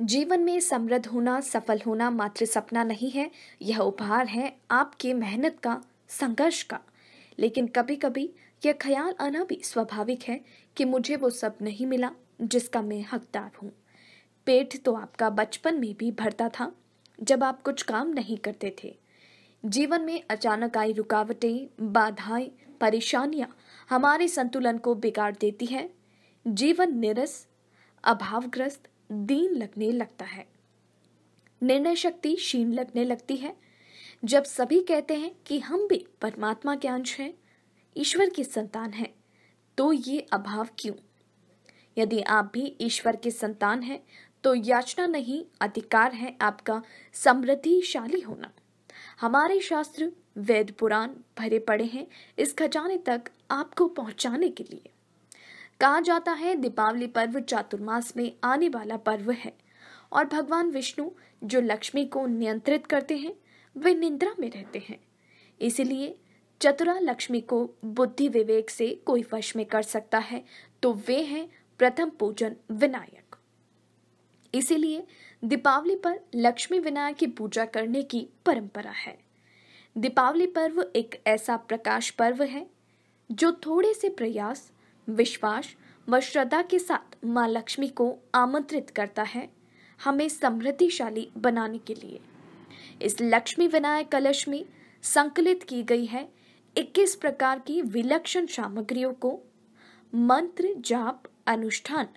जीवन में समृद्ध होना सफल होना मात्र सपना नहीं है यह उपहार है आपके मेहनत का संघर्ष का लेकिन कभी कभी यह ख्याल आना भी स्वाभाविक है कि मुझे वो सब नहीं मिला जिसका मैं हकदार हूँ पेट तो आपका बचपन में भी भरता था जब आप कुछ काम नहीं करते थे जीवन में अचानक आई रुकावटें बाधाएं परेशानियां हमारे संतुलन को बिगाड़ देती हैं जीवन निरस अभावग्रस्त दीन लगने लगता है निर्णय शक्ति क्षीण लगने लगती है जब सभी कहते हैं कि हम भी परमात्मा के अंश हैं ईश्वर की संतान हैं तो ये अभाव क्यों यदि आप भी ईश्वर के संतान हैं तो याचना नहीं अधिकार है आपका समृद्धिशाली होना हमारे शास्त्र वेद पुराण भरे पड़े हैं इस खजाने तक आपको पहुंचाने के लिए कहा जाता है दीपावली पर्व चातुर्मास में आने वाला पर्व है और भगवान विष्णु जो लक्ष्मी को नियंत्रित करते हैं वे निंद्रा में रहते हैं इसलिए चतुरा लक्ष्मी को बुद्धि विवेक से कोई वश में कर सकता है तो वे हैं प्रथम पूजन विनायक इसीलिए दीपावली पर लक्ष्मी विनायक की पूजा करने की परंपरा है दीपावली पर्व एक ऐसा प्रकाश पर्व है जो थोड़े से प्रयास विश्वास व श्रद्धा के साथ माँ लक्ष्मी को आमंत्रित करता है हमें समृद्धिशाली बनाने के लिए इस लक्ष्मी विनायक कलश में संकलित की गई है 21 प्रकार की विलक्षण सामग्रियों को मंत्र जाप अनुष्ठान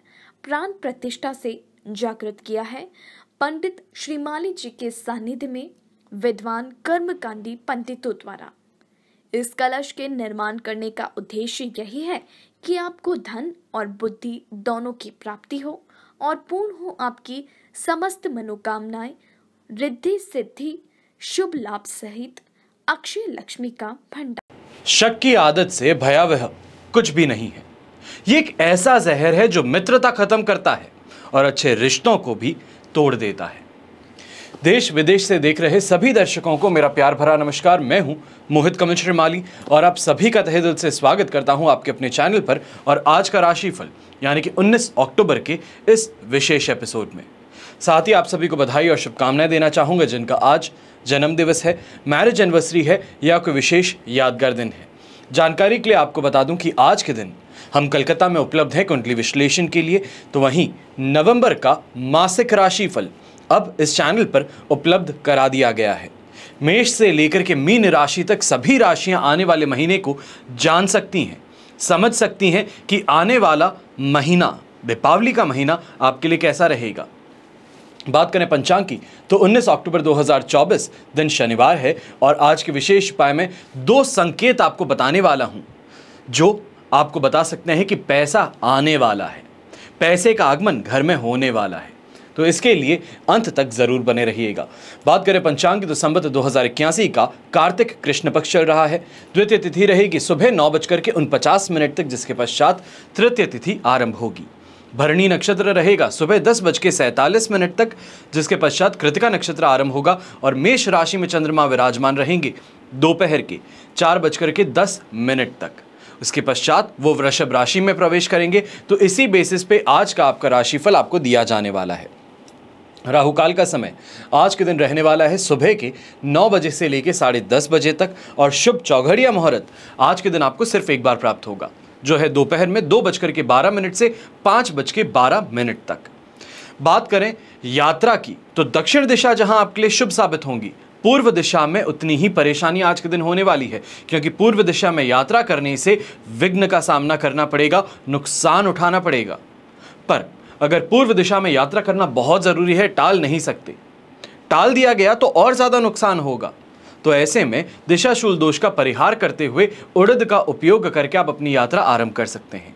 प्राण प्रतिष्ठा से जागृत किया है पंडित श्रीमाली जी के सानिध्य में विद्वान कर्मकांडी पंडितों द्वारा इस कलश के निर्माण करने का उद्देश्य यही है कि आपको धन और बुद्धि दोनों की प्राप्ति हो और पूर्ण हो आपकी समस्त मनोकामनाएं रिद्धि सिद्धि शुभ लाभ सहित अक्षय लक्ष्मी का भंडार शक की आदत से भयावह कुछ भी नहीं है ये एक ऐसा जहर है जो मित्रता खत्म करता है और अच्छे रिश्तों को भी तोड़ देता है देश विदेश से देख रहे सभी दर्शकों को मेरा प्यार भरा नमस्कार मैं हूं मोहित कमल माली और आप सभी का तहे दिल से स्वागत करता हूं आपके अपने चैनल पर और आज का राशिफल यानी कि 19 अक्टूबर के इस विशेष एपिसोड में साथ ही आप सभी को बधाई और शुभकामनाएं देना चाहूँगा जिनका आज जन्मदिवस है मैरिज एनिवर्सरी है या कोई विशेष यादगार दिन है जानकारी के लिए आपको बता दूं कि आज के दिन हम कलकत्ता में उपलब्ध हैं कुंडली विश्लेषण के लिए तो वहीं नवंबर का मासिक राशिफल फल अब इस चैनल पर उपलब्ध करा दिया गया है मेष से लेकर के मीन राशि तक सभी राशियां आने वाले महीने को जान सकती हैं समझ सकती हैं कि आने वाला महीना दीपावली का महीना आपके लिए कैसा रहेगा बात करें पंचांग की तो 19 अक्टूबर 2024 दिन शनिवार है और आज के विशेष उपाय में दो संकेत आपको बताने वाला हूं जो आपको बता सकते हैं कि पैसा आने वाला है पैसे का आगमन घर में होने वाला है तो इसके लिए अंत तक ज़रूर बने रहिएगा बात करें पंचांग तो संबत दो का कार्तिक कृष्ण पक्ष चल रहा है द्वितीय तिथि रहेगी सुबह नौ बजकर के उनपचास मिनट तक जिसके पश्चात तृतीय तिथि आरंभ होगी भरणी नक्षत्र रहेगा सुबह दस बज के सैंतालीस मिनट तक जिसके पश्चात कृतिका नक्षत्र आरंभ होगा और मेष राशि में चंद्रमा विराजमान रहेंगे दोपहर के चार बजकर के दस मिनट तक उसके पश्चात वो वृषभ राशि में प्रवेश करेंगे तो इसी बेसिस पे आज का आपका राशिफल आपको दिया जाने वाला है राहुकाल का समय आज के दिन रहने वाला है सुबह के नौ बजे से लेकर साढ़े दस बजे तक और शुभ चौघड़िया मुहूर्त आज के दिन आपको सिर्फ एक बार प्राप्त होगा जो है दोपहर में दो बजकर के बारह मिनट से पाँच बज के बारह मिनट तक बात करें यात्रा की तो दक्षिण दिशा जहां आपके लिए शुभ साबित होंगी पूर्व दिशा में उतनी ही परेशानी आज के दिन होने वाली है क्योंकि पूर्व दिशा में यात्रा करने से विघ्न का सामना करना पड़ेगा नुकसान उठाना पड़ेगा पर अगर पूर्व दिशा में यात्रा करना बहुत ज़रूरी है टाल नहीं सकते टाल दिया गया तो और ज़्यादा नुकसान होगा तो ऐसे में दिशाशूल दोष का परिहार करते हुए उड़द का उपयोग करके आप अपनी यात्रा आरंभ कर सकते हैं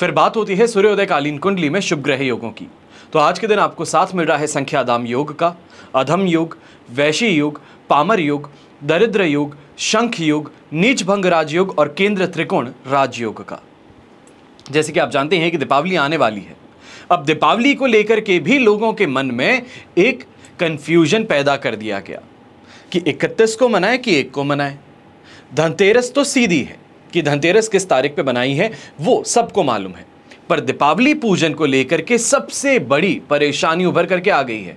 फिर बात होती है सूर्योदय कालीन कुंडली में शुभ ग्रह योगों की तो आज के दिन आपको साथ मिल रहा है संख्या दाम योग का अधम योग वैशी योग पामर योग दरिद्र योग शंख योग नीच भंग राजयोग और केंद्र त्रिकोण राजयोग का जैसे कि आप जानते हैं कि दीपावली आने वाली है अब दीपावली को लेकर के भी लोगों के मन में एक कन्फ्यूजन पैदा कर दिया गया कि इकतीस को मनाएं कि एक को मनाएं धनतेरस तो सीधी है कि धनतेरस किस तारीख पे बनाई है वो सबको मालूम है पर दीपावली पूजन को लेकर के सबसे बड़ी परेशानी उभर करके आ गई है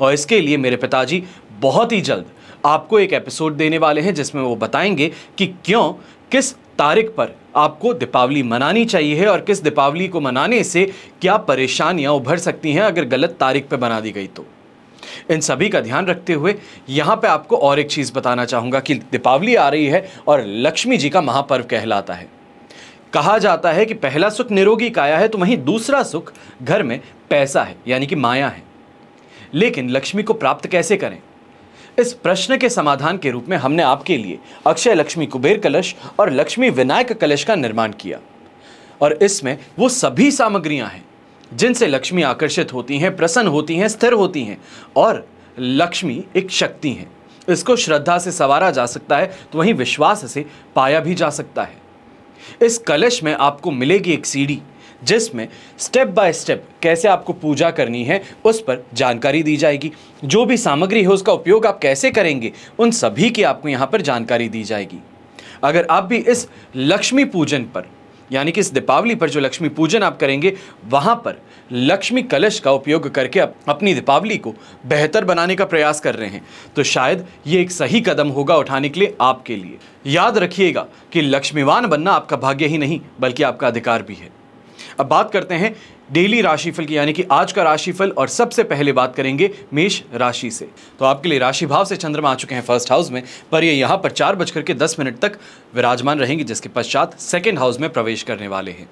और इसके लिए मेरे पिताजी बहुत ही जल्द आपको एक एपिसोड देने वाले हैं जिसमें वो बताएंगे कि क्यों किस तारीख पर आपको दीपावली मनानी चाहिए और किस दीपावली को मनाने से क्या परेशानियां उभर सकती हैं अगर गलत तारीख पर बना दी गई तो इन सभी का ध्यान रखते हुए यहाँ पे आपको और एक चीज़ बताना चाहूँगा कि दीपावली आ रही है और लक्ष्मी जी का महापर्व कहलाता है कहा जाता है कि पहला सुख निरोगी काया है तो वहीं दूसरा सुख घर में पैसा है यानी कि माया है लेकिन लक्ष्मी को प्राप्त कैसे करें इस प्रश्न के समाधान के रूप में हमने आपके लिए अक्षय लक्ष्मी कुबेर कलश और लक्ष्मी विनायक कलश का निर्माण किया और इसमें वो सभी सामग्रियां हैं जिनसे लक्ष्मी आकर्षित होती हैं प्रसन्न होती हैं स्थिर होती हैं और लक्ष्मी एक शक्ति है इसको श्रद्धा से संवारा जा सकता है तो वहीं विश्वास से पाया भी जा सकता है इस कलश में आपको मिलेगी एक सीढ़ी जिसमें स्टेप बाय स्टेप कैसे आपको पूजा करनी है उस पर जानकारी दी जाएगी जो भी सामग्री है उसका उपयोग आप कैसे करेंगे उन सभी की आपको यहाँ पर जानकारी दी जाएगी अगर आप भी इस लक्ष्मी पूजन पर यानी कि इस दीपावली पर जो लक्ष्मी पूजन आप करेंगे वहाँ पर लक्ष्मी कलश का उपयोग करके आप अपनी दीपावली को बेहतर बनाने का प्रयास कर रहे हैं तो शायद ये एक सही कदम होगा उठाने के लिए आपके लिए याद रखिएगा कि लक्ष्मीवान बनना आपका भाग्य ही नहीं बल्कि आपका अधिकार भी है अब बात करते हैं डेली राशिफल की यानी कि आज का राशिफल और सबसे पहले बात करेंगे मेष राशि से तो आपके लिए राशि भाव से चंद्रमा आ चुके हैं फर्स्ट हाउस में पर ये यहाँ पर चार बजकर के दस मिनट तक विराजमान रहेंगे जिसके पश्चात सेकेंड हाउस में प्रवेश करने वाले हैं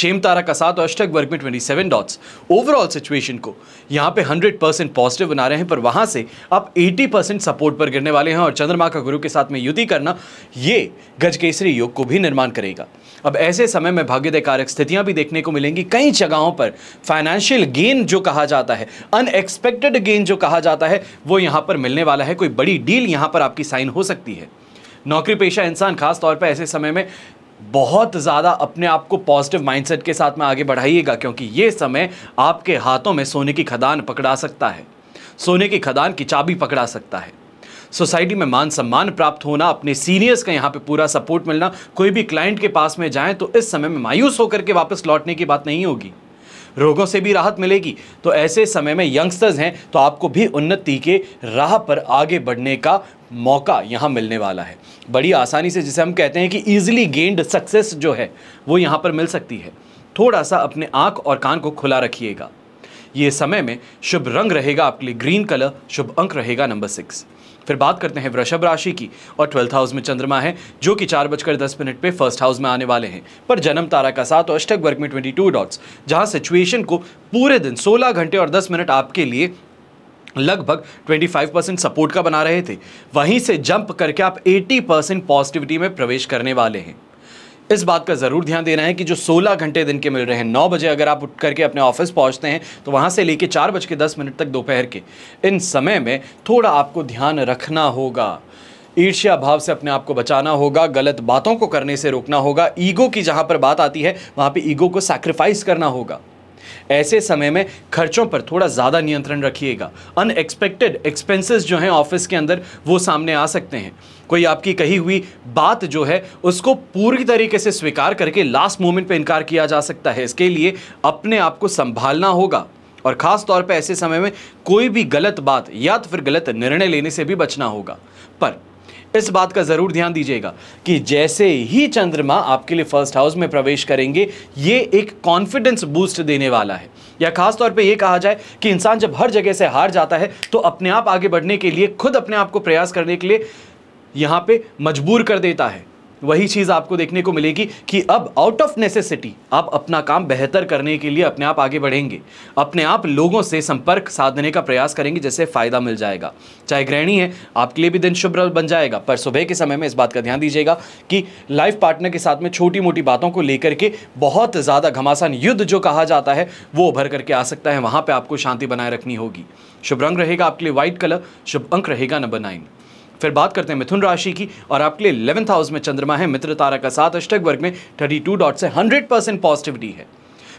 शेम तारा का साथ और अष्टक वर्ग में twenty seven dots overall situation को यहाँ पे हंड्रेड परसेंट पॉजिटिव बना रहे हैं पर वहाँ से आप एटी परसेंट सपोर्ट पर गिरने वाले हैं और चंद्रमा का गुरु के साथ में युति करना ये गजकेसरी योग को भी निर्माण करेगा अब ऐसे समय में भाग्यदय कारक स्थितियां भी देखने को मिलेंगी कई जगहों पर फाइनेंशियल गेन जो कहा जाता है अनएक्सपेक्टेड गेन जो कहा जाता है वो यहाँ पर मिलने वाला है कोई बड़ी डील यहाँ पर आपकी साइन हो सकती है नौकरी पेशा इंसान खास तौर पर ऐसे समय में बहुत ज़्यादा अपने आप को पॉजिटिव माइंडसेट के साथ में आगे बढ़ाइएगा क्योंकि ये समय आपके हाथों में सोने की खदान पकड़ा सकता है सोने की खदान की चाबी पकड़ा सकता है सोसाइटी में मान सम्मान प्राप्त होना अपने सीनियर्स का यहाँ पे पूरा सपोर्ट मिलना कोई भी क्लाइंट के पास में जाएं तो इस समय में मायूस होकर के वापस लौटने की बात नहीं होगी रोगों से भी राहत मिलेगी तो ऐसे समय में यंगस्टर्स हैं तो आपको भी उन्नति के राह पर आगे बढ़ने का मौका यहाँ मिलने वाला है बड़ी आसानी से जिसे हम कहते हैं कि ईजिली गेंड सक्सेस जो है वो यहाँ पर मिल सकती है थोड़ा सा अपने आँख और कान को खुला रखिएगा ये समय में शुभ रंग रहेगा आपके लिए ग्रीन कलर शुभ अंक रहेगा नंबर सिक्स फिर बात करते हैं वृषभ राशि की और ट्वेल्थ हाउस में चंद्रमा है जो कि चार बजकर दस मिनट पे फर्स्ट हाउस में आने वाले हैं पर जन्म तारा का साथ और अष्टक वर्ग में ट्वेंटी टू डॉट्स जहाँ सिचुएशन को पूरे दिन सोलह घंटे और दस मिनट आपके लिए लगभग 25 परसेंट सपोर्ट का बना रहे थे वहीं से जंप करके आप 80 परसेंट पॉजिटिविटी में प्रवेश करने वाले हैं इस बात का ज़रूर ध्यान देना है कि जो 16 घंटे दिन के मिल रहे हैं 9 बजे अगर आप उठ करके अपने ऑफिस पहुंचते हैं तो वहां से लेके चार बज के दस मिनट तक दोपहर के इन समय में थोड़ा आपको ध्यान रखना होगा ईर्ष्या भाव से अपने आप को बचाना होगा गलत बातों को करने से रोकना होगा ईगो की जहाँ पर बात आती है वहाँ पर ईगो को सैक्रिफाइस करना होगा ऐसे समय में खर्चों पर थोड़ा ज़्यादा नियंत्रण रखिएगा अनएक्सपेक्टेड एक्सपेंसेस जो हैं ऑफिस के अंदर वो सामने आ सकते हैं कोई आपकी कही हुई बात जो है उसको पूरी तरीके से स्वीकार करके लास्ट मोमेंट पे इनकार किया जा सकता है इसके लिए अपने आप को संभालना होगा और ख़ास तौर पे ऐसे समय में कोई भी गलत बात या तो फिर गलत निर्णय लेने से भी बचना होगा पर इस बात का ज़रूर ध्यान दीजिएगा कि जैसे ही चंद्रमा आपके लिए फर्स्ट हाउस में प्रवेश करेंगे ये एक कॉन्फिडेंस बूस्ट देने वाला है या खास तौर पे ये कहा जाए कि इंसान जब हर जगह से हार जाता है तो अपने आप आगे बढ़ने के लिए खुद अपने आप को प्रयास करने के लिए यहाँ पे मजबूर कर देता है वही चीज़ आपको देखने को मिलेगी कि अब आउट ऑफ नेसेसिटी आप अपना काम बेहतर करने के लिए अपने आप आगे बढ़ेंगे अपने आप लोगों से संपर्क साधने का प्रयास करेंगे जिससे फ़ायदा मिल जाएगा चाहे गृहिणी है आपके लिए भी दिन शुभ बन जाएगा पर सुबह के समय में इस बात का ध्यान दीजिएगा कि लाइफ पार्टनर के साथ में छोटी मोटी बातों को लेकर के बहुत ज़्यादा घमासान युद्ध जो कहा जाता है वो उभर करके आ सकता है वहाँ पर आपको शांति बनाए रखनी होगी शुभ रंग रहेगा आपके लिए व्हाइट कलर शुभ अंक रहेगा नंबर नाइन फिर बात करते हैं मिथुन राशि की और आपके लिए इलेवंथ हाउस में चंद्रमा है मित्र तारा का साथ अष्टक वर्ग में थर्टी टू डॉट से हंड्रेड परसेंट पॉजिटिविटी है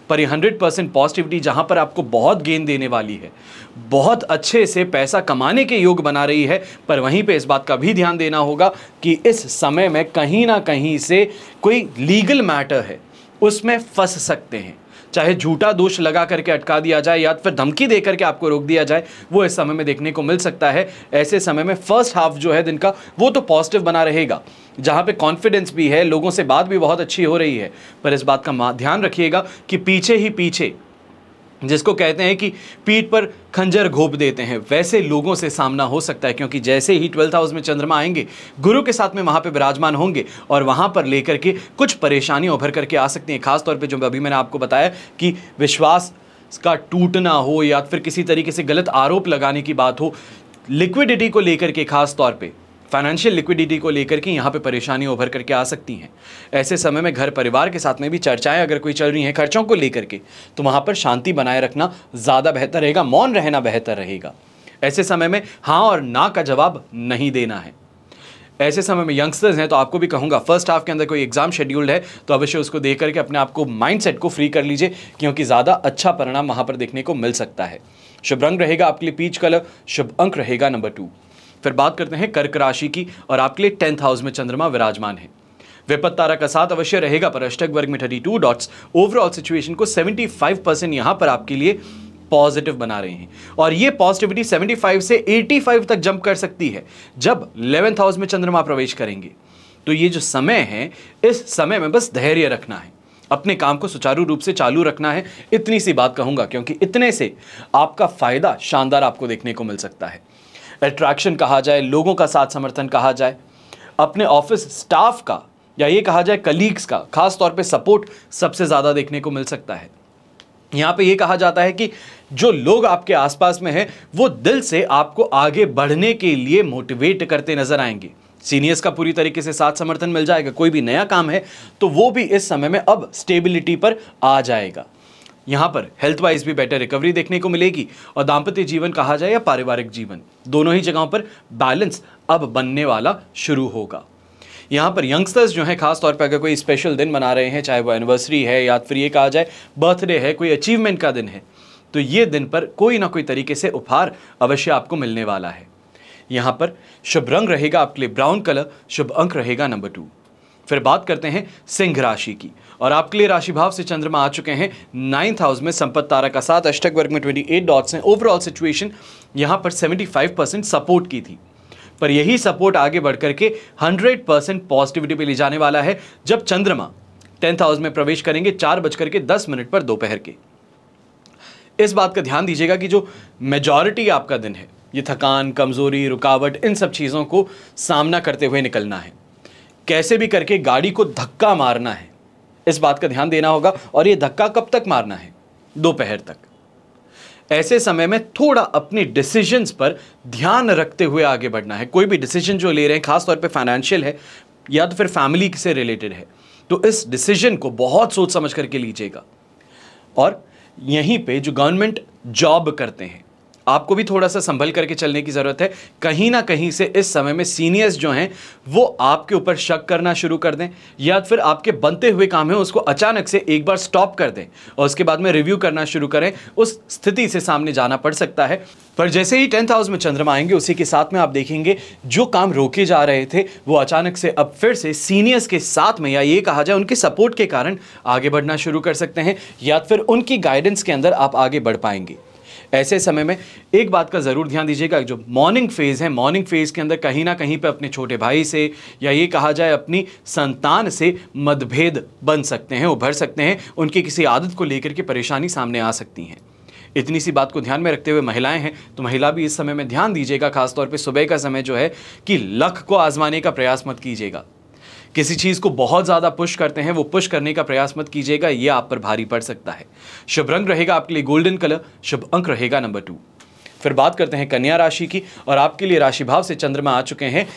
पर ये हंड्रेड परसेंट पॉजिटिविटी जहाँ पर आपको बहुत गेंद देने वाली है बहुत अच्छे से पैसा कमाने के योग बना रही है पर वहीं पे इस बात का भी ध्यान देना होगा कि इस समय में कहीं ना कहीं से कोई लीगल मैटर है उसमें फंस सकते हैं चाहे झूठा दोष लगा करके अटका दिया जाए या फिर धमकी दे करके आपको रोक दिया जाए वो इस समय में देखने को मिल सकता है ऐसे समय में फर्स्ट हाफ जो है दिन का वो तो पॉजिटिव बना रहेगा जहाँ पे कॉन्फिडेंस भी है लोगों से बात भी बहुत अच्छी हो रही है पर इस बात का ध्यान रखिएगा कि पीछे ही पीछे जिसको कहते हैं कि पीठ पर खंजर घोप देते हैं वैसे लोगों से सामना हो सकता है क्योंकि जैसे ही ट्वेल्थ हाउस में चंद्रमा आएंगे गुरु के साथ में वहाँ पे विराजमान होंगे और वहाँ पर लेकर के कुछ परेशानियाँ उभर करके आ सकती हैं खासतौर पर जो अभी मैंने आपको बताया कि विश्वास का टूटना हो या फिर किसी तरीके से गलत आरोप लगाने की बात हो लिक्विडिटी को लेकर के खास तौर फाइनेंशियल लिक्विडिटी को लेकर के यहाँ पे परेशानी उभर करके आ सकती हैं ऐसे समय में घर परिवार के साथ में भी चर्चाएं अगर कोई चल रही हैं खर्चों को लेकर के तो वहाँ पर शांति बनाए रखना ज़्यादा बेहतर रहेगा मौन रहना बेहतर रहेगा ऐसे समय में हाँ और ना का जवाब नहीं देना है ऐसे समय में यंगस्टर्स हैं तो आपको भी कहूँगा फर्स्ट हाफ के अंदर कोई एग्जाम शेड्यूल्ड है तो अवश्य उसको देख करके अपने आप को माइंड सेट को फ्री कर लीजिए क्योंकि ज़्यादा अच्छा परिणाम वहाँ पर देखने को मिल सकता है शुभ रंग रहेगा आपके लिए पीच कलर शुभ अंक रहेगा नंबर टू फिर बात करते हैं कर्क राशि की और आपके लिए टेंथ हाउस में चंद्रमा विराजमान है विपत तारा का साथ अवश्य रहेगा पर अष्टक वर्ग में thirty two dots overall situation को सेवेंटी फाइव परसेंट यहाँ पर आपके लिए पॉजिटिव बना रहे हैं और ये पॉजिटिविटी 75 से 85 तक जंप कर सकती है जब इलेवेंथ हाउस में चंद्रमा प्रवेश करेंगे तो ये जो समय है इस समय में बस धैर्य रखना है अपने काम को सुचारू रूप से चालू रखना है इतनी सी बात कहूंगा क्योंकि इतने से आपका फायदा शानदार आपको देखने को मिल सकता है अट्रैक्शन कहा जाए लोगों का साथ समर्थन कहा जाए अपने ऑफिस स्टाफ का या ये कहा जाए कलीग्स का खास तौर पे सपोर्ट सबसे ज़्यादा देखने को मिल सकता है यहाँ पे ये कहा जाता है कि जो लोग आपके आसपास में हैं वो दिल से आपको आगे बढ़ने के लिए मोटिवेट करते नजर आएंगे सीनियर्स का पूरी तरीके से साथ समर्थन मिल जाएगा कोई भी नया काम है तो वो भी इस समय में अब स्टेबिलिटी पर आ जाएगा यहाँ पर हेल्थ वाइज भी बेटर रिकवरी देखने को मिलेगी और दाम्पत्य जीवन कहा जाए या पारिवारिक जीवन दोनों ही जगहों पर बैलेंस अब बनने वाला शुरू होगा यहाँ पर यंगस्टर्स जो हैं खास तौर पर अगर कोई स्पेशल दिन मना रहे हैं चाहे वो एनिवर्सरी है या फिर ये कहा जाए बर्थडे है कोई अचीवमेंट का दिन है तो ये दिन पर कोई ना कोई तरीके से उपहार अवश्य आपको मिलने वाला है यहाँ पर शुभ रंग रहेगा आपके लिए ब्राउन कलर शुभ अंक रहेगा नंबर टू फिर बात करते हैं सिंह राशि की और आपके लिए राशि भाव से चंद्रमा आ चुके हैं नाइन्थ हाउस में संपत तारा का साथ अष्टक वर्ग में एट डॉट्स हैं ओवरऑल सिचुएशन यहाँ पर फाइव परसेंट सपोर्ट की थी पर यही सपोर्ट आगे बढ़ करके हंड्रेड परसेंट पॉजिटिविटी पर ले जाने वाला है जब चंद्रमा टेंथ हाउस में प्रवेश करेंगे चार बजकर के दस मिनट पर दोपहर के इस बात का ध्यान दीजिएगा कि जो मेजॉरिटी आपका दिन है ये थकान कमज़ोरी रुकावट इन सब चीज़ों को सामना करते हुए निकलना है कैसे भी करके गाड़ी को धक्का मारना है इस बात का ध्यान देना होगा और ये धक्का कब तक मारना है दोपहर तक ऐसे समय में थोड़ा अपने डिसीजंस पर ध्यान रखते हुए आगे बढ़ना है कोई भी डिसीजन जो ले रहे हैं खासतौर पे फाइनेंशियल है या तो फिर फैमिली से रिलेटेड है तो इस डिसीजन को बहुत सोच समझ करके लीजिएगा और यहीं पे जो गवर्नमेंट जॉब करते हैं आपको भी थोड़ा सा संभल करके चलने की ज़रूरत है कहीं ना कहीं से इस समय में सीनियर्स जो हैं वो आपके ऊपर शक करना शुरू कर दें या फिर आपके बनते हुए काम है उसको अचानक से एक बार स्टॉप कर दें और उसके बाद में रिव्यू करना शुरू करें उस स्थिति से सामने जाना पड़ सकता है पर जैसे ही टेंथ हाउस में चंद्रमा आएंगे उसी के साथ में आप देखेंगे जो काम रोके जा रहे थे वो अचानक से अब फिर से सीनियर्स के साथ में या ये कहा जाए उनके सपोर्ट के कारण आगे बढ़ना शुरू कर सकते हैं या फिर उनकी गाइडेंस के अंदर आप आगे बढ़ पाएंगे ऐसे समय में एक बात का ज़रूर ध्यान दीजिएगा जो मॉर्निंग फेज़ है मॉर्निंग फेज़ के अंदर कहीं ना कहीं पर अपने छोटे भाई से या ये कहा जाए अपनी संतान से मतभेद बन सकते हैं उभर सकते हैं उनकी किसी आदत को लेकर के परेशानी सामने आ सकती हैं इतनी सी बात को ध्यान में रखते हुए महिलाएं हैं तो महिला भी इस समय में ध्यान दीजिएगा खासतौर पे सुबह का समय जो है कि लक को आजमाने का प्रयास मत कीजिएगा किसी चीज़ को बहुत ज़्यादा पुश करते हैं वो पुश करने का प्रयास मत कीजिएगा ये आप पर भारी पड़ सकता है शुभ रंग रहेगा आपके लिए गोल्डन कलर शुभ अंक रहेगा नंबर टू फिर बात करते हैं कन्या राशि की और आपके लिए राशि भाव से चंद्रमा आ चुके हैं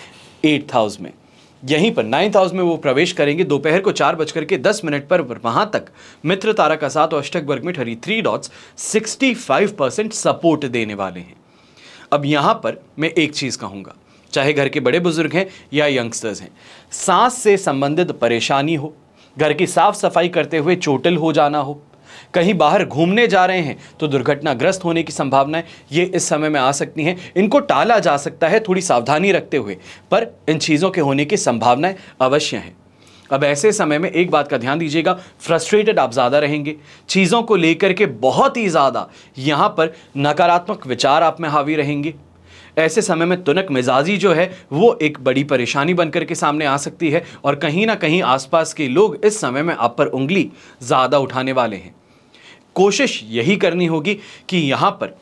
एट्थ हाउस में यहीं पर नाइन्थ हाउस में वो प्रवेश करेंगे दोपहर को चार बजकर के दस मिनट पर वहां तक मित्र तारा का साथ और अष्टक वर्ग में thirty three dots sixty five percent support देने वाले हैं अब यहां पर मैं एक चीज कहूंगा चाहे घर के बड़े बुजुर्ग हैं या यंगस्टर्स हैं सांस से संबंधित परेशानी हो घर की साफ सफाई करते हुए चोटिल हो जाना हो कहीं बाहर घूमने जा रहे हैं तो दुर्घटनाग्रस्त होने की संभावनाएं ये इस समय में आ सकती हैं इनको टाला जा सकता है थोड़ी सावधानी रखते हुए पर इन चीज़ों के होने की संभावनाएं अवश्य हैं अब ऐसे समय में एक बात का ध्यान दीजिएगा फ्रस्ट्रेटेड आप ज़्यादा रहेंगे चीज़ों को लेकर के बहुत ही ज़्यादा यहाँ पर नकारात्मक विचार आप में हावी रहेंगे ऐसे समय में तुनक मिजाजी जो है वो एक बड़ी परेशानी बनकर के सामने आ सकती है और कहीं ना कहीं आसपास के लोग इस समय में आप पर उंगली ज़्यादा उठाने वाले हैं कोशिश यही करनी होगी कि यहाँ पर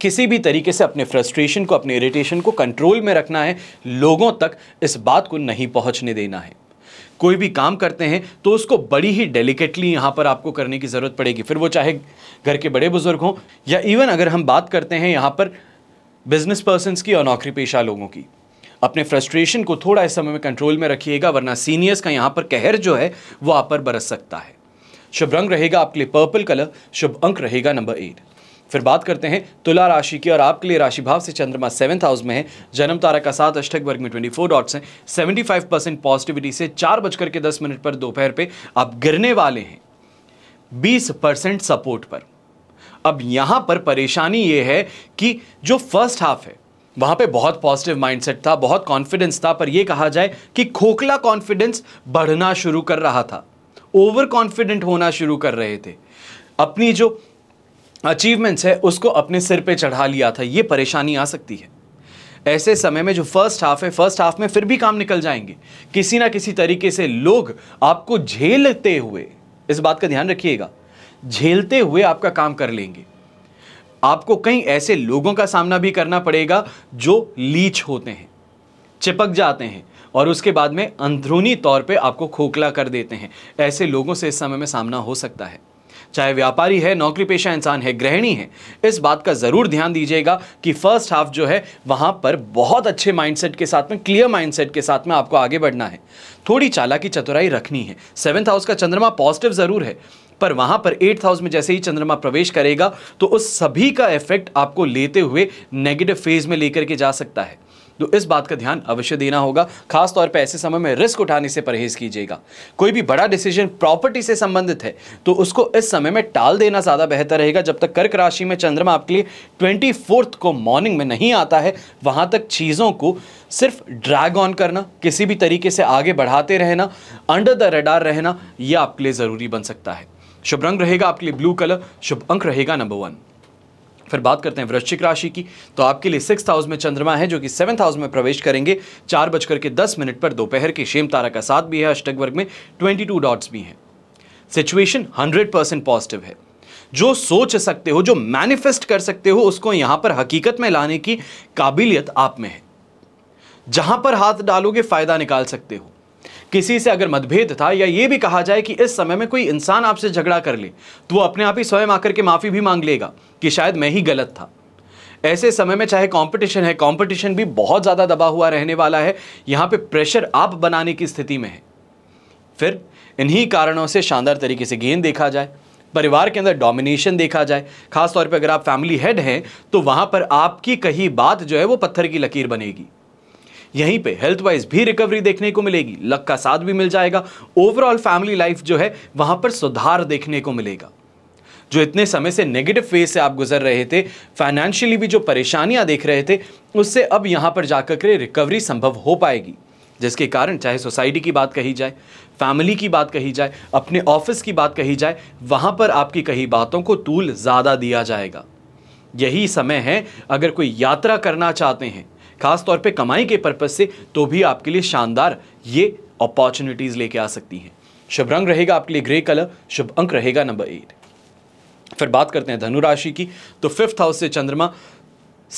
किसी भी तरीके से अपने फ्रस्ट्रेशन को अपने इरिटेशन को कंट्रोल में रखना है लोगों तक इस बात को नहीं पहुँचने देना है कोई भी काम करते हैं तो उसको बड़ी ही डेलिकेटली यहाँ पर आपको करने की ज़रूरत पड़ेगी फिर वो चाहे घर के बड़े बुज़ुर्ग हों या इवन अगर हम बात करते हैं यहाँ पर बिजनेस पर्सन की और नौकरी पेशा लोगों की अपने फ्रस्ट्रेशन को थोड़ा इस समय में कंट्रोल में रखिएगा वरना सीनियर्स का यहाँ पर कहर जो है वो आप पर बरस सकता है शुभ रंग रहेगा आपके लिए पर्पल कलर शुभ अंक रहेगा नंबर एट फिर बात करते हैं तुला राशि की और आपके लिए राशि भाव से चंद्रमा सेवंथ हाउस में है जन्म तारा का साथ अष्टक वर्ग में 24 डॉट्स हैं 75 परसेंट पॉजिटिविटी से चार बजकर के दस मिनट पर दोपहर पे आप गिरने वाले हैं 20 परसेंट सपोर्ट पर अब यहां पर परेशानी यह है कि जो फर्स्ट हाफ है वहां पे बहुत पॉजिटिव माइंडसेट था बहुत कॉन्फिडेंस था पर यह कहा जाए कि खोखला कॉन्फिडेंस बढ़ना शुरू कर रहा था ओवर कॉन्फिडेंट होना शुरू कर रहे थे अपनी जो अचीवमेंट्स है उसको अपने सिर पे चढ़ा लिया था ये परेशानी आ सकती है ऐसे समय में जो फर्स्ट हाफ है फर्स्ट हाफ में फिर भी काम निकल जाएंगे किसी ना किसी तरीके से लोग आपको झेलते हुए इस बात का ध्यान रखिएगा झेलते हुए आपका काम कर लेंगे आपको कई ऐसे लोगों का सामना भी करना पड़ेगा जो लीच होते हैं चिपक जाते हैं और उसके बाद में अंदरूनी तौर पे आपको खोखला कर देते हैं ऐसे लोगों से इस समय में सामना हो सकता है चाहे व्यापारी है नौकरी पेशा इंसान है गृहिणी है इस बात का ज़रूर ध्यान दीजिएगा कि फर्स्ट हाफ जो है वहाँ पर बहुत अच्छे माइंडसेट के साथ में क्लियर माइंडसेट के साथ में आपको आगे बढ़ना है थोड़ी चालाकी चतुराई रखनी है सेवन्थ हाउस का चंद्रमा पॉजिटिव ज़रूर है पर वहां पर एट्थ हाउस में जैसे ही चंद्रमा प्रवेश करेगा तो उस सभी का इफेक्ट आपको लेते हुए नेगेटिव फेज में लेकर के जा सकता है तो इस बात का ध्यान अवश्य देना होगा खासतौर पर ऐसे समय में रिस्क उठाने से परहेज कीजिएगा कोई भी बड़ा डिसीजन प्रॉपर्टी से संबंधित है तो उसको इस समय में टाल देना ज़्यादा बेहतर रहेगा जब तक कर्क राशि में चंद्रमा आपके लिए ट्वेंटी को मॉर्निंग में नहीं आता है वहाँ तक चीज़ों को सिर्फ ड्रैग ऑन करना किसी भी तरीके से आगे बढ़ाते रहना अंडर द रडार रहना यह आपके लिए ज़रूरी बन सकता है शुभ रंग रहेगा आपके लिए ब्लू कलर शुभ अंक रहेगा नंबर वन फिर बात करते हैं वृश्चिक राशि की तो आपके लिए सिक्स हाउस में चंद्रमा है जो कि सेवन्थ हाउस में प्रवेश करेंगे चार बजकर के दस मिनट पर दोपहर के शेम तारा का साथ भी है अष्टक वर्ग में ट्वेंटी टू डॉट्स भी हैं सिचुएशन हंड्रेड परसेंट पॉजिटिव है जो सोच सकते हो जो मैनिफेस्ट कर सकते हो उसको यहां पर हकीकत में लाने की काबिलियत आप में है जहां पर हाथ डालोगे फायदा निकाल सकते हो किसी से अगर मतभेद था या ये भी कहा जाए कि इस समय में कोई इंसान आपसे झगड़ा कर ले तो वो अपने आप ही स्वयं आकर के माफ़ी भी मांग लेगा कि शायद मैं ही गलत था ऐसे समय में चाहे कंपटीशन है कंपटीशन भी बहुत ज़्यादा दबा हुआ रहने वाला है यहाँ पे प्रेशर आप बनाने की स्थिति में है फिर इन्हीं कारणों से शानदार तरीके से गेंद देखा जाए परिवार के अंदर डोमिनेशन देखा जाए खासतौर पर अगर आप फैमिली हेड हैं तो वहाँ पर आपकी कही बात जो है वो पत्थर की लकीर बनेगी यहीं पे हेल्थ वाइज भी रिकवरी देखने को मिलेगी लक का साथ भी मिल जाएगा ओवरऑल फैमिली लाइफ जो है वहां पर सुधार देखने को मिलेगा जो इतने समय से नेगेटिव फेज से आप गुजर रहे थे फाइनेंशियली भी जो परेशानियां देख रहे थे उससे अब यहाँ पर जाकर के रिकवरी संभव हो पाएगी जिसके कारण चाहे सोसाइटी की बात कही जाए फैमिली की बात कही जाए अपने ऑफिस की बात कही जाए वहाँ पर आपकी कही बातों को तूल ज़्यादा दिया जाएगा यही समय है अगर कोई यात्रा करना चाहते हैं खास तौर पे कमाई के पर्पज़ से तो भी आपके लिए शानदार ये अपॉर्चुनिटीज़ लेके आ सकती हैं शुभ रंग रहेगा आपके लिए ग्रे कलर शुभ अंक रहेगा नंबर एट फिर बात करते हैं धनु राशि की तो फिफ्थ हाउस से चंद्रमा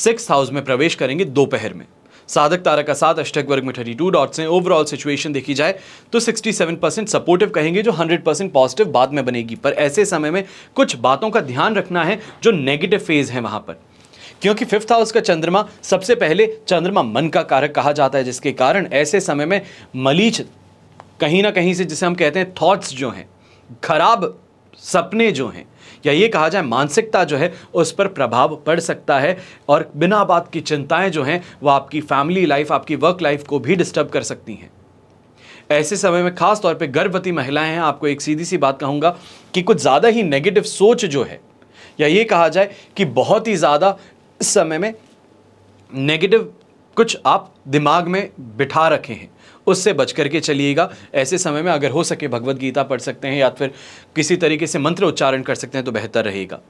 सिक्स हाउस में प्रवेश करेंगे दोपहर में साधक तारा का साथ अष्टक वर्ग में थर्टी टू डॉट्स हैं ओवरऑल सिचुएशन देखी जाए तो 67 परसेंट सपोर्टिव कहेंगे जो 100 परसेंट पॉजिटिव बाद में बनेगी पर ऐसे समय में कुछ बातों का ध्यान रखना है जो नेगेटिव फेज है वहां पर क्योंकि फिफ्थ हाउस का चंद्रमा सबसे पहले चंद्रमा मन का कारक कहा जाता है जिसके कारण ऐसे समय में मलीच कहीं ना कहीं से जिसे हम कहते हैं थॉट्स जो हैं खराब सपने जो हैं या ये कहा जाए मानसिकता जो है उस पर प्रभाव पड़ सकता है और बिना बात की चिंताएं जो हैं वो आपकी फैमिली लाइफ आपकी वर्क लाइफ को भी डिस्टर्ब कर सकती हैं ऐसे समय में खास तौर पे गर्भवती महिलाएं हैं आपको एक सीधी सी बात कहूँगा कि कुछ ज़्यादा ही नेगेटिव सोच जो है या ये कहा जाए कि बहुत ही ज़्यादा इस समय में नेगेटिव कुछ आप दिमाग में बिठा रखे हैं उससे बच करके चलिएगा ऐसे समय में अगर हो सके भगवत गीता पढ़ सकते हैं या फिर किसी तरीके से मंत्र उच्चारण कर सकते हैं तो बेहतर रहेगा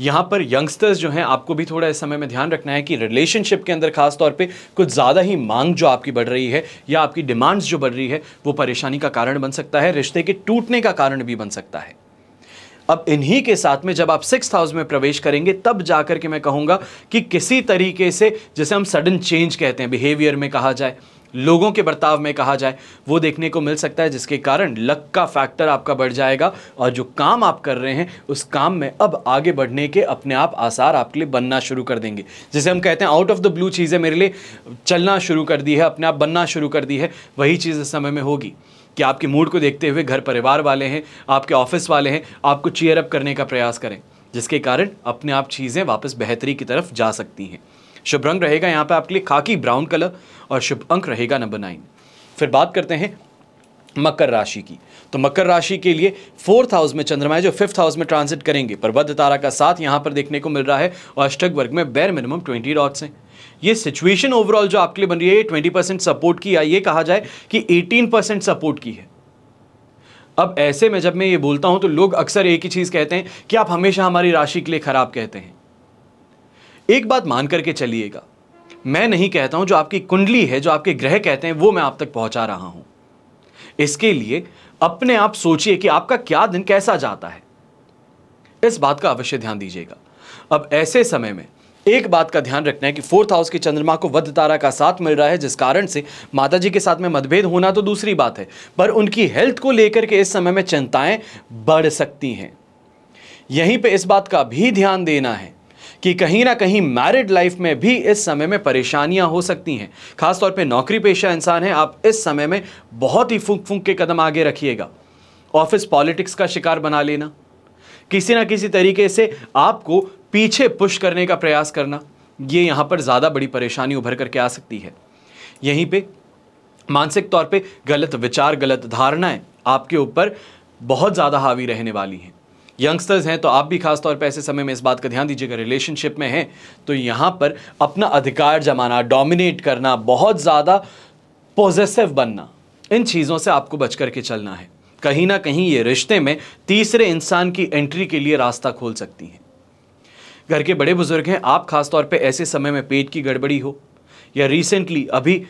यहाँ पर यंगस्टर्स जो हैं आपको भी थोड़ा इस समय में ध्यान रखना है कि रिलेशनशिप के अंदर खास तौर पे कुछ ज़्यादा ही मांग जो आपकी बढ़ रही है या आपकी डिमांड्स जो बढ़ रही है वो परेशानी का कारण बन सकता है रिश्ते के टूटने का कारण भी बन सकता है अब इन्हीं के साथ में जब आप सिक्स हाउस में प्रवेश करेंगे तब जाकर के मैं कहूँगा कि किसी तरीके से जैसे हम सडन चेंज कहते हैं बिहेवियर में कहा जाए लोगों के बर्ताव में कहा जाए वो देखने को मिल सकता है जिसके कारण लक का फैक्टर आपका बढ़ जाएगा और जो काम आप कर रहे हैं उस काम में अब आगे बढ़ने के अपने आप आसार आपके लिए बनना शुरू कर देंगे जैसे हम कहते हैं आउट ऑफ द ब्लू चीज़ें मेरे लिए चलना शुरू कर दी है अपने आप बनना शुरू कर दी है वही चीज़ इस समय में होगी कि आपके मूड को देखते हुए घर परिवार वाले हैं आपके ऑफिस वाले हैं आपको चेयर अप करने का प्रयास करें जिसके कारण अपने आप चीज़ें वापस बेहतरी की तरफ जा सकती हैं शुभ रंग रहेगा यहाँ पर आपके लिए खाकी ब्राउन कलर और शुभ अंक रहेगा नंबर नाइन फिर बात करते हैं मकर राशि की तो मकर राशि के लिए फोर्थ हाउस में चंद्रमा है जो फिफ्थ हाउस में ट्रांसिट करेंगे पर वध तारा का साथ यहाँ पर देखने को मिल रहा है और अष्टक वर्ग में बैर मिनिमम ट्वेंटी डॉट्स हैं ये सिचुएशन ओवरऑल जो आपके लिए बन रही है ट्वेंटी परसेंट सपोर्ट की या ये कहा जाए कि एटीन परसेंट सपोर्ट की है अब ऐसे में जब मैं ये बोलता हूं तो लोग अक्सर एक ही चीज कहते हैं कि आप हमेशा हमारी राशि के लिए खराब कहते हैं एक बात मान करके चलिएगा मैं नहीं कहता हूं जो आपकी कुंडली है जो आपके ग्रह कहते हैं वो मैं आप तक पहुंचा रहा हूं इसके लिए अपने आप सोचिए कि आपका क्या दिन कैसा जाता है इस बात का अवश्य ध्यान दीजिएगा अब ऐसे समय में एक बात का ध्यान रखना है कि फोर्थ हाउस के चंद्रमा को वध तारा का साथ मिल रहा है जिस कारण से माता जी के साथ में मतभेद होना तो दूसरी बात है पर उनकी हेल्थ को लेकर के इस समय में चिंताएं बढ़ सकती हैं यहीं पे इस बात का भी ध्यान देना है कि कहीं ना कहीं मैरिड लाइफ में भी इस समय में परेशानियां हो सकती हैं खासतौर पर नौकरी पेशा इंसान है आप इस समय में बहुत ही फूक फूक के कदम आगे रखिएगा ऑफिस पॉलिटिक्स का शिकार बना लेना किसी ना किसी तरीके से आपको पीछे पुश करने का प्रयास करना ये यहाँ पर ज़्यादा बड़ी परेशानी उभर करके आ सकती है यहीं पे मानसिक तौर पे गलत विचार गलत धारणाएं आपके ऊपर बहुत ज़्यादा हावी रहने वाली हैं यंगस्टर्स हैं तो आप भी खास तौर पे ऐसे समय में इस बात का ध्यान दीजिएगा रिलेशनशिप में हैं तो यहाँ पर अपना अधिकार जमाना डोमिनेट करना बहुत ज़्यादा पॉजिटिव बनना इन चीज़ों से आपको बच करके चलना है कहीं ना कहीं ये रिश्ते में तीसरे इंसान की एंट्री के लिए रास्ता खोल सकती हैं घर के बड़े बुजुर्ग हैं आप खासतौर पर ऐसे समय में पेट की गड़बड़ी हो या रिसेंटली अभी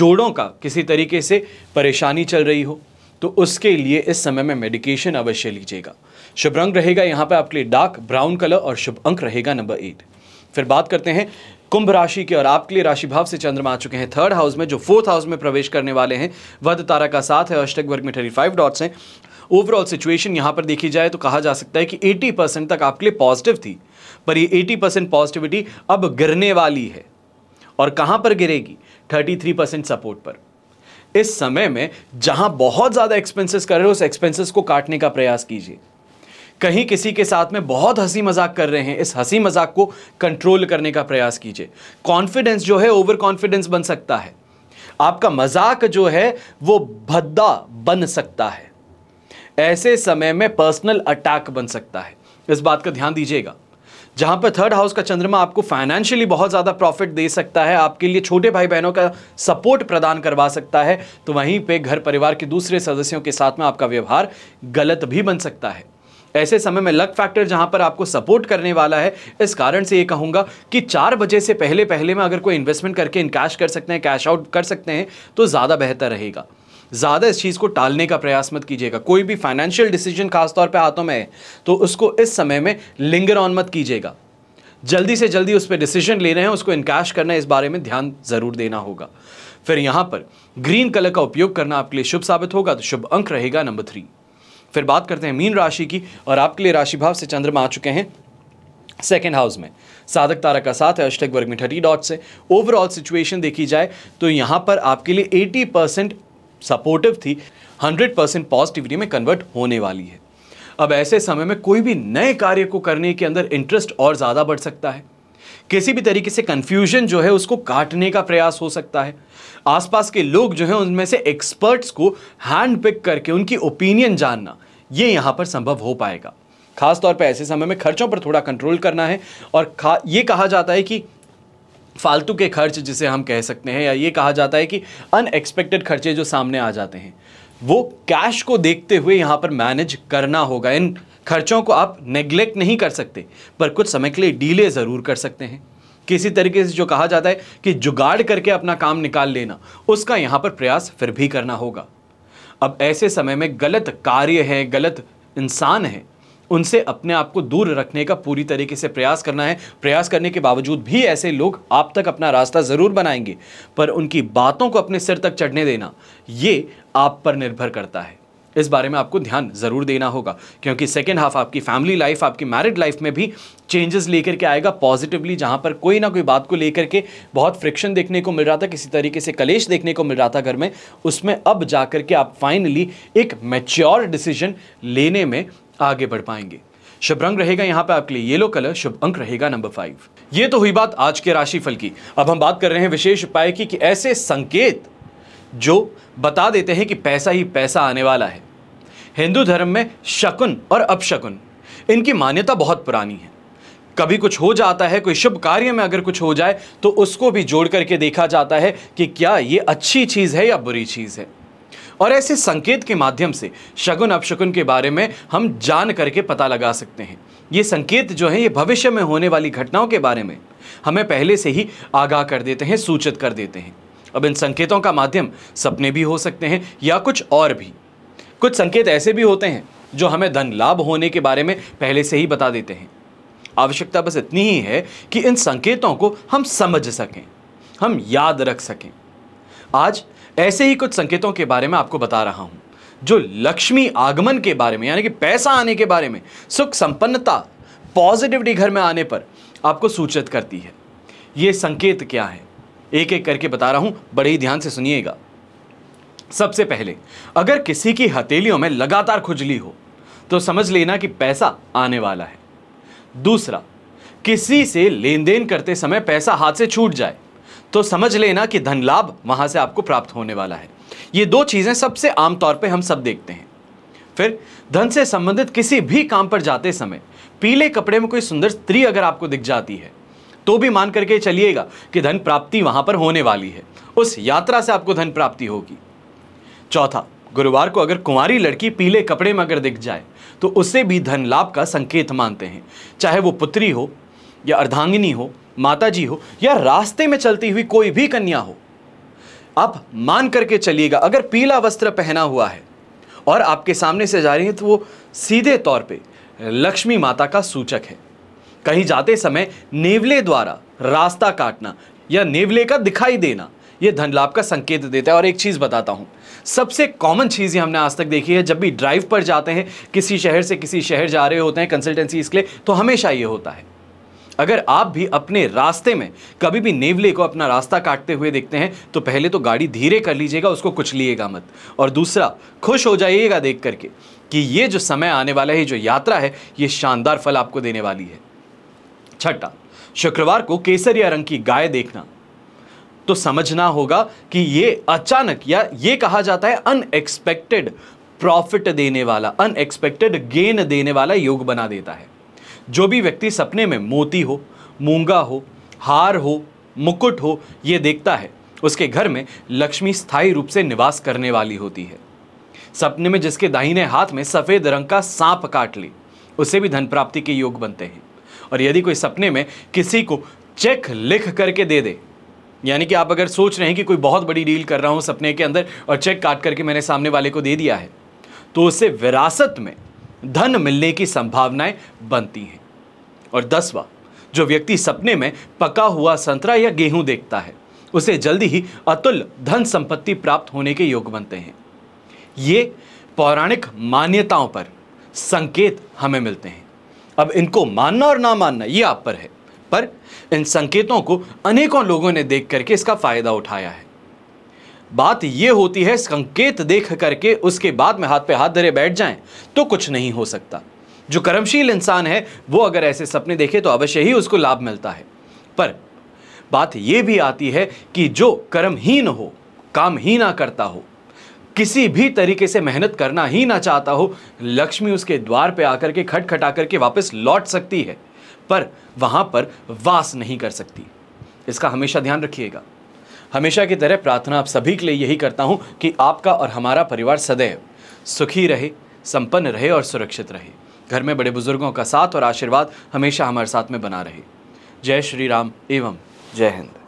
जोड़ों का किसी तरीके से परेशानी चल रही हो तो उसके लिए इस समय में मेडिकेशन अवश्य लीजिएगा शुभ रंग रहेगा यहाँ पर आपके लिए डार्क ब्राउन कलर और शुभ अंक रहेगा नंबर एट फिर बात करते हैं कुंभ राशि के और आपके लिए राशि भाव से चंद्रमा आ चुके हैं थर्ड हाउस में जो फोर्थ हाउस में प्रवेश करने वाले हैं वध तारा का साथ है अष्टक वर्ग में थर्टी फाइव डॉट्स हैं ओवरऑल सिचुएशन यहाँ पर देखी जाए तो कहा जा सकता है कि 80 परसेंट तक आपके लिए पॉजिटिव थी पर ये 80 परसेंट पॉजिटिविटी अब गिरने वाली है और कहां पर गिरेगी 33 परसेंट सपोर्ट पर इस समय में जहां बहुत ज़्यादा एक्सपेंसेस कर रहे हो उस एक्सपेंसेस को काटने का प्रयास कीजिए कहीं किसी के साथ में बहुत हंसी मजाक कर रहे हैं इस हंसी मजाक को कंट्रोल करने का प्रयास कीजिए कॉन्फिडेंस जो है ओवर कॉन्फिडेंस बन सकता है आपका मजाक जो है वो भद्दा बन सकता है ऐसे समय में पर्सनल अटैक बन सकता है इस बात का ध्यान दीजिएगा जहाँ पर थर्ड हाउस का चंद्रमा आपको फाइनेंशियली बहुत ज़्यादा प्रॉफिट दे सकता है आपके लिए छोटे भाई बहनों का सपोर्ट प्रदान करवा सकता है तो वहीं पे घर परिवार के दूसरे सदस्यों के साथ में आपका व्यवहार गलत भी बन सकता है ऐसे समय में लक फैक्टर जहां पर आपको सपोर्ट करने वाला है इस कारण से ये कहूंगा कि चार बजे से पहले पहले में अगर कोई इन्वेस्टमेंट करके इनकैश कर सकते हैं कैश आउट कर सकते हैं तो ज़्यादा बेहतर रहेगा ज़्यादा इस चीज़ को टालने का प्रयास मत कीजिएगा कोई भी फाइनेंशियल डिसीजन खासतौर पर हाथों में है तो उसको इस समय में लिंगर ऑन मत कीजिएगा जल्दी से जल्दी उस पर डिसीजन ले रहे हैं उसको इनकैश करना है इस बारे में ध्यान ज़रूर देना होगा फिर यहां पर ग्रीन कलर का उपयोग करना आपके लिए शुभ साबित होगा तो शुभ अंक रहेगा नंबर थ्री फिर बात करते हैं मीन राशि की और आपके लिए राशि भाव से चंद्रमा आ चुके हैं सेकेंड हाउस में साधक तारा का साथ है अष्टक वर्ग में थर्टी डॉट से ओवरऑल सिचुएशन देखी जाए तो यहां पर आपके लिए एटी परसेंट सपोर्टिव थी 100 परसेंट पॉजिटिविटी में कन्वर्ट होने वाली है अब ऐसे समय में कोई भी नए कार्य को करने के अंदर इंटरेस्ट और ज़्यादा बढ़ सकता है किसी भी तरीके से कन्फ्यूजन जो है उसको काटने का प्रयास हो सकता है आसपास के लोग जो है उनमें से एक्सपर्ट्स को हैंड पिक करके उनकी ओपिनियन जानना ये यहाँ पर संभव हो पाएगा खासतौर पर ऐसे समय में खर्चों पर थोड़ा कंट्रोल करना है और ये कहा जाता है कि फालतू के खर्च जिसे हम कह सकते हैं या ये कहा जाता है कि अनएक्सपेक्टेड खर्चे जो सामने आ जाते हैं वो कैश को देखते हुए यहाँ पर मैनेज करना होगा इन खर्चों को आप नेग्लेक्ट नहीं कर सकते पर कुछ समय के लिए डीले ज़रूर कर सकते हैं किसी तरीके से जो कहा जाता है कि जुगाड़ करके अपना काम निकाल लेना उसका यहाँ पर प्रयास फिर भी करना होगा अब ऐसे समय में गलत कार्य है गलत इंसान है उनसे अपने आप को दूर रखने का पूरी तरीके से प्रयास करना है प्रयास करने के बावजूद भी ऐसे लोग आप तक अपना रास्ता ज़रूर बनाएंगे पर उनकी बातों को अपने सिर तक चढ़ने देना ये आप पर निर्भर करता है इस बारे में आपको ध्यान ज़रूर देना होगा क्योंकि सेकेंड हाफ आपकी फैमिली लाइफ आपकी मैरिड लाइफ में भी चेंजेस लेकर के आएगा पॉजिटिवली जहाँ पर कोई ना कोई बात को लेकर के बहुत फ्रिक्शन देखने को मिल रहा था किसी तरीके से कलेश देखने को मिल रहा था घर में उसमें अब जा कर के आप फाइनली एक मेच्योर डिसीजन लेने में आगे बढ़ पाएंगे शुभ रंग रहेगा यहाँ पे आपके लिए येलो कलर शुभ अंक रहेगा नंबर फाइव ये तो हुई बात आज के राशिफल की अब हम बात कर रहे हैं विशेष उपाय की कि ऐसे संकेत जो बता देते हैं कि पैसा ही पैसा आने वाला है हिंदू धर्म में शकुन और अपशकुन इनकी मान्यता बहुत पुरानी है कभी कुछ हो जाता है कोई शुभ कार्य में अगर कुछ हो जाए तो उसको भी जोड़ करके देखा जाता है कि क्या ये अच्छी चीज़ है या बुरी चीज़ है और ऐसे संकेत के माध्यम से शगुन अपशगुन के बारे में हम जान करके पता लगा सकते हैं ये संकेत जो है ये भविष्य में होने वाली घटनाओं के बारे में हमें पहले से ही आगाह कर देते हैं सूचित कर देते हैं अब इन संकेतों का माध्यम सपने भी हो सकते हैं या कुछ और भी कुछ संकेत ऐसे भी होते हैं जो हमें धन लाभ होने के बारे में पहले से ही बता देते हैं आवश्यकता बस इतनी ही है कि इन संकेतों को हम समझ सकें हम याद रख सकें आज ऐसे ही कुछ संकेतों के बारे में आपको बता रहा हूं जो लक्ष्मी आगमन के बारे में यानी कि पैसा आने के बारे में सुख संपन्नता पॉजिटिविटी घर में आने पर आपको सूचित करती है ये संकेत क्या है एक एक करके बता रहा हूं बड़े ही ध्यान से सुनिएगा सबसे पहले अगर किसी की हथेलियों में लगातार खुजली हो तो समझ लेना कि पैसा आने वाला है दूसरा किसी से लेन देन करते समय पैसा हाथ से छूट जाए तो समझ लेना कि धन लाभ वहां से आपको प्राप्त होने वाला है ये दो चीज़ें सबसे आम तौर पे हम सब देखते हैं फिर धन से संबंधित किसी भी काम पर जाते समय पीले कपड़े में कोई सुंदर स्त्री अगर आपको दिख जाती है तो भी मान करके चलिएगा कि धन प्राप्ति वहां पर होने वाली है उस यात्रा से आपको धन प्राप्ति होगी चौथा गुरुवार को अगर कुंवारी लड़की पीले कपड़े में अगर दिख जाए तो उसे भी धन लाभ का संकेत मानते हैं चाहे वो पुत्री हो या अर्धांगिनी हो माता जी हो या रास्ते में चलती हुई कोई भी कन्या हो आप मान करके चलिएगा अगर पीला वस्त्र पहना हुआ है और आपके सामने से जा रही है तो वो सीधे तौर पे लक्ष्मी माता का सूचक है कहीं जाते समय नेवले द्वारा रास्ता काटना या नेवले का दिखाई देना ये धन लाभ का संकेत देता है और एक चीज़ बताता हूँ सबसे कॉमन चीज़ ये हमने आज तक देखी है जब भी ड्राइव पर जाते हैं किसी शहर से किसी शहर जा रहे होते हैं कंसल्टेंसी इसके लिए तो हमेशा ये होता है अगर आप भी अपने रास्ते में कभी भी नेवले को अपना रास्ता काटते हुए देखते हैं तो पहले तो गाड़ी धीरे कर लीजिएगा उसको कुछ लिएगा मत और दूसरा खुश हो जाइएगा देख करके कि ये जो समय आने वाला है जो यात्रा है ये शानदार फल आपको देने वाली है छठा शुक्रवार को केसरिया रंग की गाय देखना तो समझना होगा कि ये अचानक या ये कहा जाता है अनएक्सपेक्टेड प्रॉफिट देने वाला अनएक्सपेक्टेड गेन देने वाला योग बना देता है जो भी व्यक्ति सपने में मोती हो मूंगा हो हार हो मुकुट हो ये देखता है उसके घर में लक्ष्मी स्थायी रूप से निवास करने वाली होती है सपने में जिसके दाहिने हाथ में सफ़ेद रंग का सांप काट ले उसे भी धन प्राप्ति के योग बनते हैं और यदि कोई सपने में किसी को चेक लिख करके दे दे यानी कि आप अगर सोच रहे हैं कि कोई बहुत बड़ी डील कर रहा हूँ सपने के अंदर और चेक काट करके मैंने सामने वाले को दे दिया है तो उसे विरासत में धन मिलने की संभावनाएं बनती हैं और दसवा जो व्यक्ति सपने में पका हुआ संतरा या गेहूं देखता है उसे जल्दी ही अतुल धन संपत्ति प्राप्त होने के योग बनते हैं ये पौराणिक मान्यताओं पर संकेत हमें मिलते हैं अब इनको मानना और ना मानना ये आप पर है पर इन संकेतों को अनेकों लोगों ने देख करके इसका फायदा उठाया है बात यह होती है संकेत देख करके उसके बाद में हाथ पे हाथ धरे बैठ जाएं तो कुछ नहीं हो सकता जो कर्मशील इंसान है वो अगर ऐसे सपने देखे तो अवश्य ही उसको लाभ मिलता है पर बात यह भी आती है कि जो कर्महीन हो काम ही ना करता हो किसी भी तरीके से मेहनत करना ही ना चाहता हो लक्ष्मी उसके द्वार पे आकर के खटखटा करके वापस लौट सकती है पर वहाँ पर वास नहीं कर सकती इसका हमेशा ध्यान रखिएगा हमेशा की तरह प्रार्थना आप सभी के लिए यही करता हूँ कि आपका और हमारा परिवार सदैव सुखी रहे संपन्न रहे और सुरक्षित रहे घर में बड़े बुजुर्गों का साथ और आशीर्वाद हमेशा हमारे साथ में बना रहे जय श्री राम एवं जय हिंद